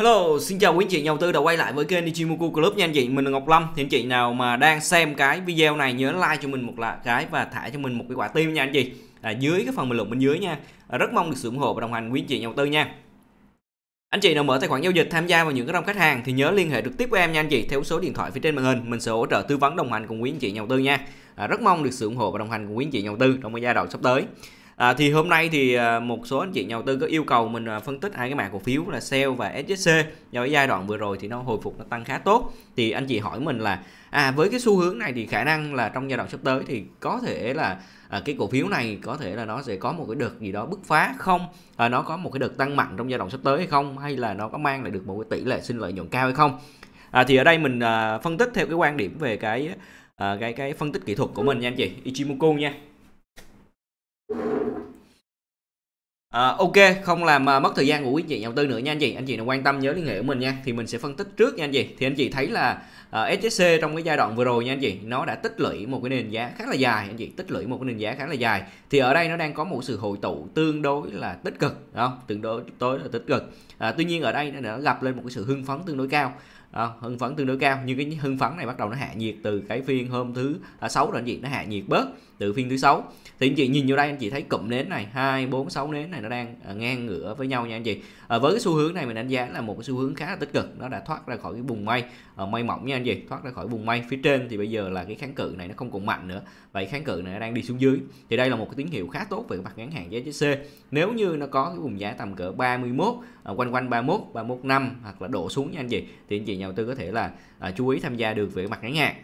Hello, xin chào quý anh chị nhà đầu tư đã quay lại với kênh Ichimoku Club nha anh chị. Mình là Ngọc Lâm. Thì anh chị nào mà đang xem cái video này nhớ like cho mình một là cái và thả cho mình một cái quả tim nha anh chị. À, dưới cái phần bình luận bên dưới nha. À, rất mong được sự ủng hộ và đồng hành quý anh chị nhà đầu tư nha. Anh chị nào mở tài khoản giao dịch tham gia vào những cái đông khách hàng thì nhớ liên hệ trực tiếp với em nha anh chị theo số điện thoại phía trên màn hình. Mình sẽ hỗ trợ tư vấn đồng hành cùng quý anh chị nhà đầu tư nha. À, rất mong được sự ủng hộ và đồng hành cùng quý anh chị nhà đầu tư trong cái giai đoạn sắp tới à, thì hôm nay thì à, một số anh chị nhà đầu tư có yêu cầu mình à, phân tích hai cái mã cổ phiếu là sale và SJC do cái giai đoạn vừa rồi thì nó hồi phục nó tăng khá tốt thì anh chị hỏi mình là à với cái xu hướng này thì khả năng là trong giai đoạn sắp tới thì có thể là à, cái cổ phiếu này có thể là nó sẽ có một cái đợt gì đó bứt phá không à, nó có một cái đợt tăng mạnh trong giai đoạn sắp tới hay không hay là nó có mang lại được một cái tỷ lệ sinh lợi nhuận cao hay không à, thì ở đây mình à, phân tích theo cái quan điểm về cái à, cái cái phân tích kỹ thuật của mình nha anh chị Ichimoku nha À, ok, không làm à, mất thời gian của quý chị nhà đầu tư nữa nha anh chị. Anh chị nào quan tâm nhớ liên hệ với mình nha. Thì mình sẽ phân tích trước nha anh chị. Thì anh chị thấy là à, ờ, SSC trong cái giai đoạn vừa rồi nha anh chị, nó đã tích lũy một cái nền giá khá là dài anh chị, tích lũy một cái nền giá khá là dài. Thì ở đây nó đang có một sự hội tụ tương đối là tích cực, đúng không? Tương đối tối là tích cực. À, tuy nhiên ở đây nó đã gặp lên một cái sự hưng phấn tương đối cao à, hưng phấn tương đối cao nhưng cái hưng phấn này bắt đầu nó hạ nhiệt từ cái phiên hôm thứ à, sáu rồi anh chị nó hạ nhiệt bớt từ phiên thứ sáu thì anh chị nhìn vô đây anh chị thấy cụm nến này hai bốn sáu nến này nó đang à, ngang ngửa với nhau nha anh chị à, với cái xu hướng này mình đánh giá là một cái xu hướng khá là tích cực nó đã thoát ra khỏi cái vùng mây à, mây mỏng nha anh chị thoát ra khỏi vùng mây phía trên thì bây giờ là cái kháng cự này nó không còn mạnh nữa vậy kháng cự này nó đang đi xuống dưới thì đây là một cái tín hiệu khá tốt về mặt ngắn hạn giá chữ C nếu như nó có cái vùng giá tầm cỡ 31 à, quanh quanh 31 31 năm hoặc là đổ xuống nha anh chị thì anh chị nhà đầu tư có thể là à, chú ý tham gia được về mặt ngắn hạn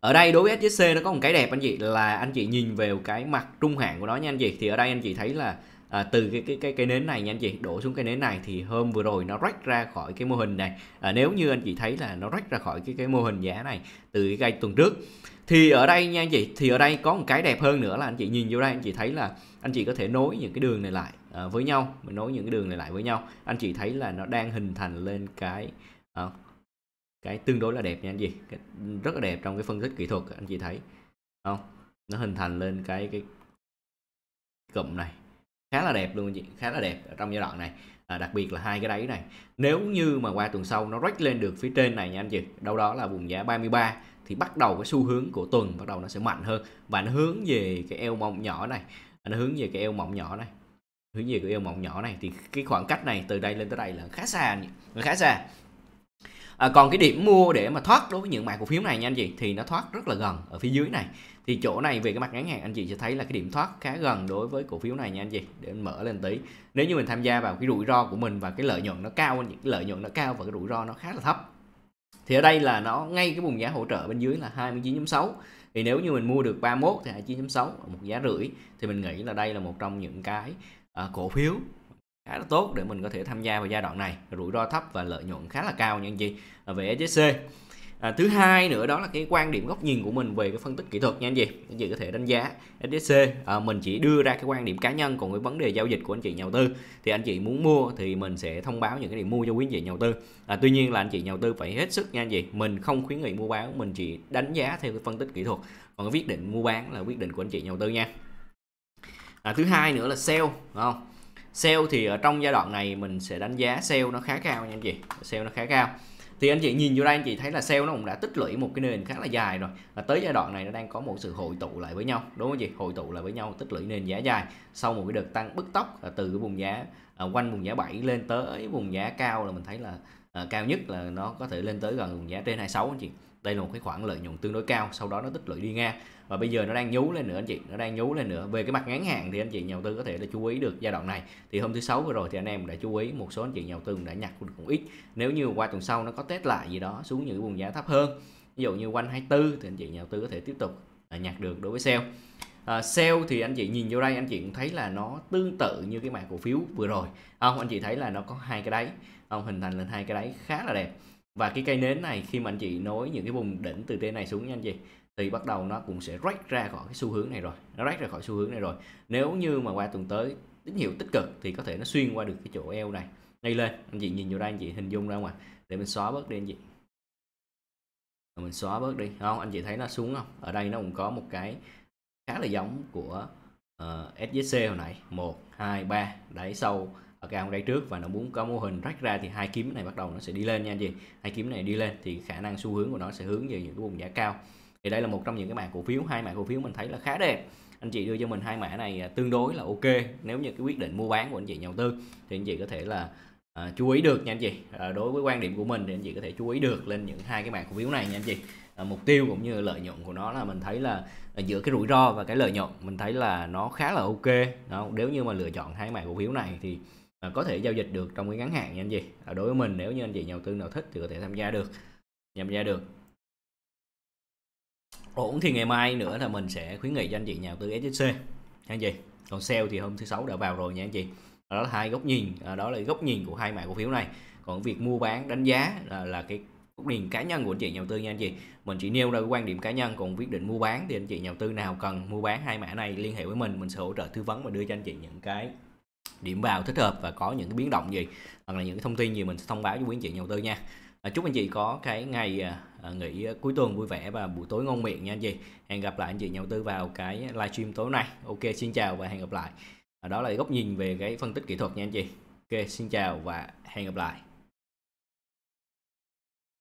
ở đây đối với SJC nó có một cái đẹp anh chị là anh chị nhìn về cái mặt trung hạn của nó nha anh chị thì ở đây anh chị thấy là à, từ cái cái cái cái nến này nha anh chị đổ xuống cái nến này thì hôm vừa rồi nó rách ra khỏi cái mô hình này à, nếu như anh chị thấy là nó rách ra khỏi cái cái mô hình giá này từ cái cây tuần trước thì ở đây nha anh chị thì ở đây có một cái đẹp hơn nữa là anh chị nhìn vô đây anh chị thấy là anh chị có thể nối những cái đường này lại à, với nhau mình nối những cái đường này lại với nhau anh chị thấy là nó đang hình thành lên cái không? Ờ. cái tương đối là đẹp nha anh chị cái, rất là đẹp trong cái phân tích kỹ thuật anh chị thấy không ờ. nó hình thành lên cái cái cụm này khá là đẹp luôn anh chị khá là đẹp trong giai đoạn này à, đặc biệt là hai cái đáy này nếu như mà qua tuần sau nó rách lên được phía trên này nha anh chị đâu đó là vùng giá 33 thì bắt đầu cái xu hướng của tuần bắt đầu nó sẽ mạnh hơn và nó hướng về cái eo mỏng nhỏ này nó hướng về cái eo mỏng nhỏ này hướng về cái eo mỏng nhỏ này thì cái khoảng cách này từ đây lên tới đây là khá xa khá xa à, còn cái điểm mua để mà thoát đối với những mã cổ phiếu này nha anh chị thì nó thoát rất là gần ở phía dưới này thì chỗ này về cái mặt ngắn hạn anh chị sẽ thấy là cái điểm thoát khá gần đối với cổ phiếu này nha anh chị để mở lên tí nếu như mình tham gia vào cái rủi ro của mình và cái lợi nhuận nó cao anh chị cái lợi nhuận nó cao và cái rủi ro nó khá là thấp thì ở đây là nó ngay cái vùng giá hỗ trợ bên dưới là 29.6 thì nếu như mình mua được 31 thì 29.6 một giá rưỡi thì mình nghĩ là đây là một trong những cái uh, cổ phiếu khá là tốt để mình có thể tham gia vào giai đoạn này rủi ro thấp và lợi nhuận khá là cao nha anh chị về SJC À, thứ hai nữa đó là cái quan điểm góc nhìn của mình về cái phân tích kỹ thuật nha anh chị anh chị có thể đánh giá SJC à, mình chỉ đưa ra cái quan điểm cá nhân còn cái vấn đề giao dịch của anh chị nhà đầu tư thì anh chị muốn mua thì mình sẽ thông báo những cái điểm mua cho quý anh chị nhà đầu tư à, tuy nhiên là anh chị nhà đầu tư phải hết sức nha anh chị mình không khuyến nghị mua bán mình chỉ đánh giá theo cái phân tích kỹ thuật còn quyết định mua bán là quyết định của anh chị nhà đầu tư nha à, thứ hai nữa là sale không sale thì ở trong giai đoạn này mình sẽ đánh giá sale nó khá cao nha anh chị sale nó khá cao thì anh chị nhìn vô đây anh chị thấy là sale nó cũng đã tích lũy một cái nền khá là dài rồi và tới giai đoạn này nó đang có một sự hội tụ lại với nhau đúng không chị hội tụ lại với nhau tích lũy nền giá dài sau một cái đợt tăng bứt tốc à, từ cái vùng giá à, quanh vùng giá 7 lên tới vùng giá cao là mình thấy là à, cao nhất là nó có thể lên tới gần vùng giá trên 26 anh chị đây là một cái khoản lợi nhuận tương đối cao sau đó nó tích lũy đi ngang và bây giờ nó đang nhú lên nữa anh chị nó đang nhú lên nữa về cái mặt ngắn hạn thì anh chị nhà đầu tư có thể là chú ý được giai đoạn này thì hôm thứ sáu vừa rồi thì anh em đã chú ý một số anh chị nhà đầu tư đã nhặt được cũng ít nếu như qua tuần sau nó có test lại gì đó xuống những vùng giá thấp hơn ví dụ như quanh 24 thì anh chị nhà đầu tư có thể tiếp tục à, nhặt được đối với sale À, sale thì anh chị nhìn vô đây anh chị cũng thấy là nó tương tự như cái mã cổ phiếu vừa rồi ông anh chị thấy là nó có hai cái đáy ông hình thành lên hai cái đáy khá là đẹp và cái cây nến này khi mà anh chị nối những cái vùng đỉnh từ trên này xuống nha anh chị thì bắt đầu nó cũng sẽ rách ra khỏi cái xu hướng này rồi nó rách ra khỏi xu hướng này rồi nếu như mà qua tuần tới tín hiệu tích cực thì có thể nó xuyên qua được cái chỗ eo này ngay lên anh chị nhìn vô đây anh chị hình dung ra mà để mình xóa bớt đi anh chị mình xóa bớt đi không anh chị thấy nó xuống không ở đây nó cũng có một cái khá là giống của uh, ờ, SJC hồi nãy 1 2 3 đẩy sâu ở ờ, cái ông đây trước và nó muốn có mô hình rách ra thì hai kiếm này bắt đầu nó sẽ đi lên nha anh chị hai kiếm này đi lên thì khả năng xu hướng của nó sẽ hướng về những cái vùng giá cao thì đây là một trong những cái mảng cổ phiếu hai mảng cổ phiếu mình thấy là khá đẹp anh chị đưa cho mình hai mã này à, tương đối là ok nếu như cái quyết định mua bán của anh chị nhà đầu tư thì anh chị có thể là à, chú ý được nha anh chị à, đối với quan điểm của mình thì anh chị có thể chú ý được lên những hai cái mã cổ phiếu này nha anh chị à, mục tiêu cũng như lợi nhuận của nó là mình thấy là à, giữa cái rủi ro và cái lợi nhuận mình thấy là nó khá là ok đó, nếu như mà lựa chọn hai mã cổ phiếu này thì Ờ, có thể giao dịch được trong cái ngắn hạn nha anh chị à, ờ, đối với mình nếu như anh chị nhà đầu tư nào thích thì có thể tham gia được tham gia được ổn thì ngày mai nữa là mình sẽ khuyến nghị cho anh chị nhà đầu tư SHC anh chị còn sale thì hôm thứ sáu đã vào rồi nha anh chị đó là hai góc nhìn ờ, đó là góc nhìn của hai mã cổ phiếu này còn việc mua bán đánh giá là, là cái góc nhìn cá nhân của anh chị nhà đầu tư nha anh chị mình chỉ nêu ra cái quan điểm cá nhân còn quyết định mua bán thì anh chị nhà đầu tư nào cần mua bán hai mã này liên hệ với mình mình sẽ hỗ trợ tư vấn và đưa cho anh chị những cái điểm vào thích hợp và có những cái biến động gì hoặc là những cái thông tin gì mình sẽ thông báo cho quý anh chị nhà đầu tư nha à, chúc anh chị có cái ngày à, à, nghỉ cuối tuần vui vẻ và buổi tối ngon miệng nha anh chị hẹn gặp lại anh chị nhà đầu tư vào cái livestream tối nay ok xin chào và hẹn gặp lại đó là góc nhìn về cái phân tích kỹ thuật nha anh chị ok xin chào và hẹn gặp lại